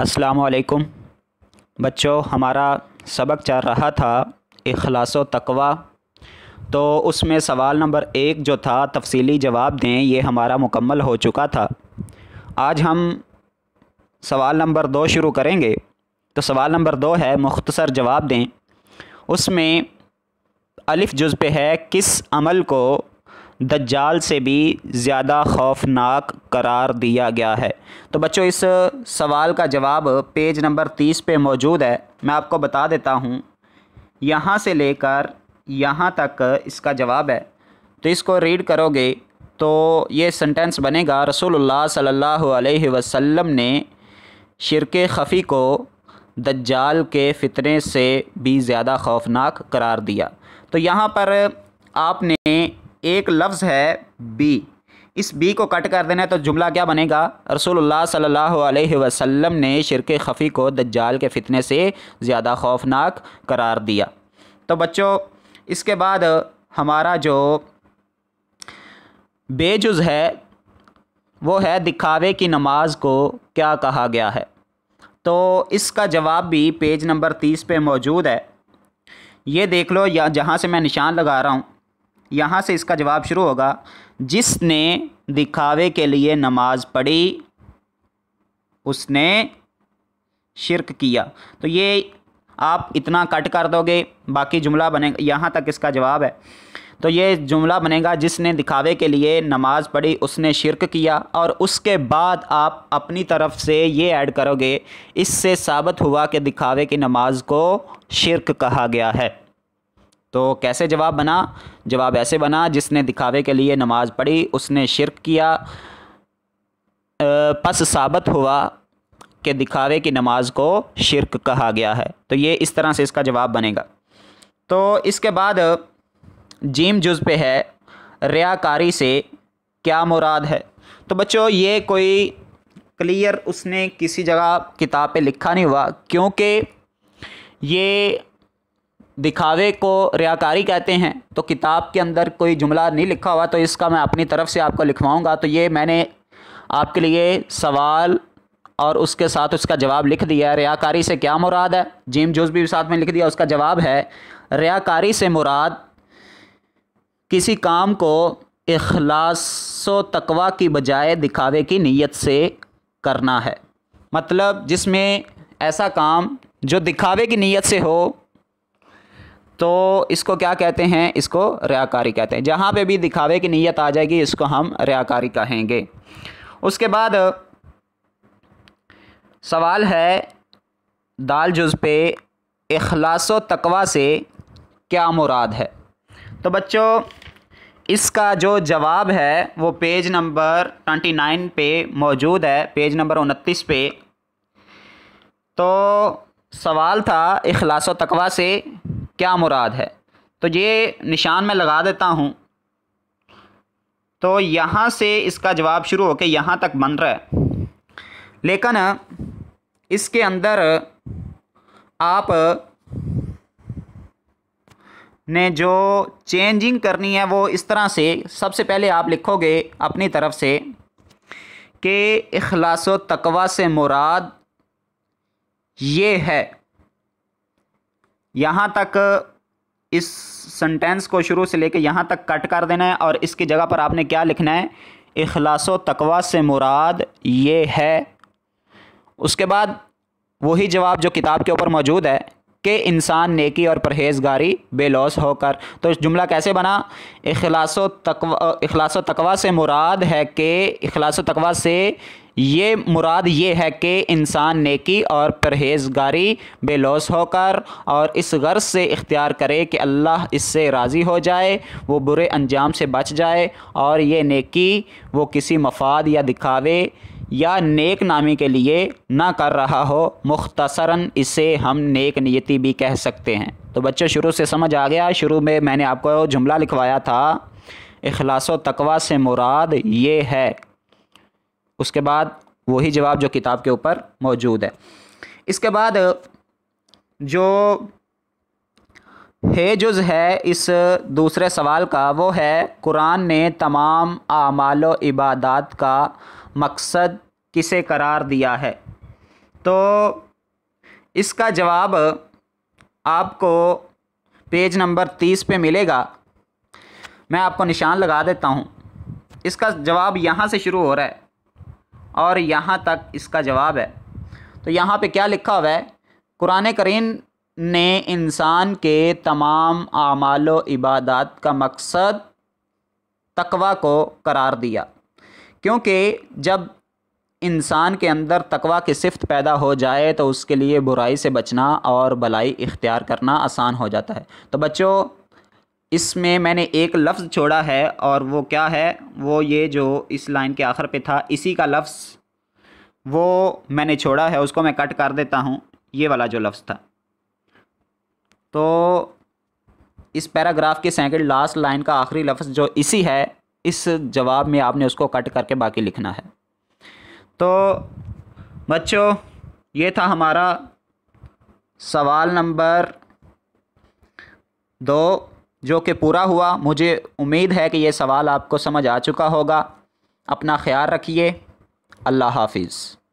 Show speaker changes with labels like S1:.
S1: अस्सलाम बच्चों हमारा सबक चल रहा था अखलास तकवा तो उसमें सवाल नंबर एक जो था तफसीली जवाब दें ये हमारा मुकम्मल हो चुका था आज हम सवाल नंबर दो शुरू करेंगे तो सवाल नंबर दो है मुख्तसर जवाब दें उसमें अलिफ़ जुज़ पे है किस अमल को दज्जाल से भी ज़्यादा खौफनाक करार दिया गया है तो बच्चों इस सवाल का जवाब पेज नंबर तीस पे मौजूद है मैं आपको बता देता हूँ यहाँ से लेकर यहाँ तक इसका जवाब है तो इसको रीड करोगे तो ये सेंटेंस बनेगा रसूलुल्लाह सल्लल्लाहु अलैहि वसल्लम ने शिरके खफ़ी को दज्जाल के फितने से भी ज़्यादा खौफनाक करार दिया तो यहाँ पर आपने एक लफ्ज़ है बी इस बी को कट कर देना है तो जुमला क्या बनेगा रसोल्ला सल्लल्लाहु अलैहि वसल्लम ने शिरक खफ़ी को दज्जाल के फितने से ज़्यादा खौफनाक करार दिया तो बच्चों इसके बाद हमारा जो बेजुज़ है वो है दिखावे की नमाज को क्या कहा गया है तो इसका जवाब भी पेज नंबर तीस पे मौजूद है ये देख लो या जहाँ से मैं निशान लगा रहा हूँ यहाँ से इसका जवाब शुरू होगा जिसने दिखावे के लिए नमाज पढ़ी उसने शिरक किया तो ये आप इतना कट कर दोगे बाकी जुमला बनेगा यहाँ तक इसका जवाब है तो ये जुमला बनेगा जिसने दिखावे के लिए नमाज़ पढ़ी उसने शिरक किया और उसके बाद आप अपनी तरफ से ये ऐड करोगे इससे साबित हुआ कि दिखावे की नमाज को शिरक कहा गया है तो कैसे जवाब बना जवाब ऐसे बना जिसने दिखावे के लिए नमाज़ पढ़ी उसने शिरक किया पस साबित हुआ कि दिखावे की नमाज को शिरक कहा गया है तो ये इस तरह से इसका जवाब बनेगा तो इसके बाद जीम जुज पे है रियाकारी से क्या मुराद है तो बच्चों ये कोई क्लियर उसने किसी जगह किताब पे लिखा नहीं हुआ क्योंकि ये दिखावे को रियाकारी कहते हैं तो किताब के अंदर कोई जुमला नहीं लिखा हुआ तो इसका मैं अपनी तरफ से आपको लिखवाऊंगा तो ये मैंने आपके लिए सवाल और उसके साथ उसका जवाब लिख दिया है रियाकारी से क्या मुराद है जिम जोस भी साथ में लिख दिया उसका जवाब है रियाकारी से मुराद किसी काम को अखलासो तकवा की बजाय दिखावे की नीयत से करना है मतलब जिसमें ऐसा काम जो दिखावे की नीयत से हो तो इसको क्या कहते हैं इसको रयाकारी कहते हैं जहाँ पे भी दिखावे की नीयत आ जाएगी इसको हम रयाकारी कहेंगे उसके बाद सवाल है दाल जुज़ पे अखलासो तकवा से क्या मुराद है तो बच्चों इसका जो जवाब है वो पेज नंबर ट्वेंटी नाइन पे मौजूद है पेज नंबर उनतीस पे तो सवाल था अखलास तकवा से क्या मुराद है तो ये निशान मैं लगा देता हूँ तो यहाँ से इसका जवाब शुरू होकर यहाँ तक बन रहा है लेकिन इसके अंदर आप ने जो चेंजिंग करनी है वो इस तरह से सबसे पहले आप लिखोगे अपनी तरफ से कि अखलास तकवा से मुराद ये है यहाँ तक इस सेंटेंस को शुरू से लेकर यहाँ तक कट कर देना है और इसकी जगह पर आपने क्या लिखना है अखलास तकवा से मुराद ये है उसके बाद वही जवाब जो किताब के ऊपर मौजूद है कि इंसान नेकी और परहेजगारी बेलौस होकर तो इस जुमला कैसे बना अखलास तकवा अखलास तकवा से मुराद है कि अखलास तकवा से ये मुराद ये है कि इंसान नेकी और परहेजगारी बेलोस होकर और इस गर्ज से इख्तियार करे कि अल्लाह इससे राज़ी हो जाए वो बुरे अंजाम से बच जाए और ये नेकी वो किसी मफाद या दिखावे या नेक नामी के लिए ना कर रहा हो मुख्तसरन इसे हम नेक नियति भी कह सकते हैं तो बच्चों शुरू से समझ आ गया शुरू में मैंने आपको जुमला लिखवाया था अखलास तकवा से मुराद ये है उसके बाद वही जवाब जो किताब के ऊपर मौजूद है इसके बाद जो हेजुज है इस दूसरे सवाल का वो है कुरान ने तमाम आमाल इबादत का मकसद किसे करार दिया है तो इसका जवाब आपको पेज नंबर तीस पे मिलेगा मैं आपको निशान लगा देता हूँ इसका जवाब यहाँ से शुरू हो रहा है और यहाँ तक इसका जवाब है तो यहाँ पे क्या लिखा हुआ है कुरान करीन ने इंसान के तमाम आमाल इबादत का मकसद तकवा को करार दिया क्योंकि जब इंसान के अंदर तकवा की सिफत पैदा हो जाए तो उसके लिए बुराई से बचना और भलाई इख्तियार करना आसान हो जाता है तो बच्चों इसमें मैंने एक लफ्ज़ छोड़ा है और वो क्या है वो ये जो इस लाइन के आखिर पे था इसी का लफ्ज़ वो मैंने छोड़ा है उसको मैं कट कर देता हूँ ये वाला जो लफ्ज़ था तो इस पैराग्राफ के सेकंड लास्ट लाइन का आखिरी लफ्ज़ जो इसी है इस जवाब में आपने उसको कट करके बाकी लिखना है तो बच्चों ये था हमारा सवाल नंबर दो जो कि पूरा हुआ मुझे उम्मीद है कि ये सवाल आपको समझ आ चुका होगा अपना ख्याल रखिए अल्लाह हाफिज़